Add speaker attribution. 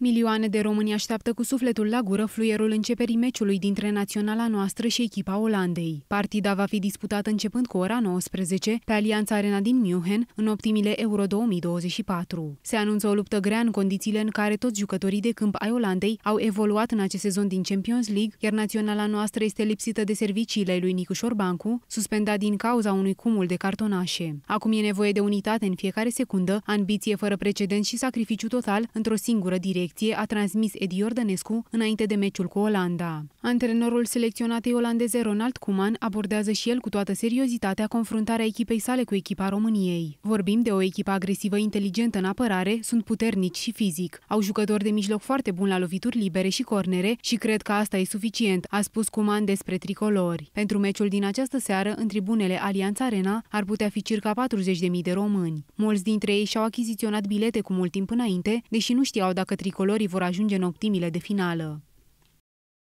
Speaker 1: Milioane de români așteaptă cu sufletul la gură fluierul începerii meciului dintre naționala noastră și echipa Olandei. Partida va fi disputată începând cu ora 19 pe Alianța Arena din München, în optimile Euro 2024. Se anunță o luptă grea în condițiile în care toți jucătorii de câmp ai Olandei au evoluat în acest sezon din Champions League, iar naționala noastră este lipsită de serviciile lui Nicușor Bancu, suspendat din cauza unui cumul de cartonașe. Acum e nevoie de unitate în fiecare secundă, ambiție fără precedent și sacrificiu total într-o singură direcție selecție a transmis Edi Ordănescu înainte de meciul cu Olanda. Antrenorul selecționatei olandeze Ronald Kuman abordează și el cu toată seriozitatea confruntarea echipei sale cu echipa României. Vorbim de o echipă agresivă, inteligentă în apărare, sunt puternici și fizic. Au jucători de mijloc foarte buni la lovituri libere și cornere și cred că asta e suficient, a spus Kuman despre tricolori. Pentru meciul din această seară, în tribunele Alianța Arena, ar putea fi circa 40.000 de români. Mulți dintre ei și-au achiziționat bilete cu mult timp înainte, deși nu știau dacă tricolori tricolorii vor ajunge în optimile de finală.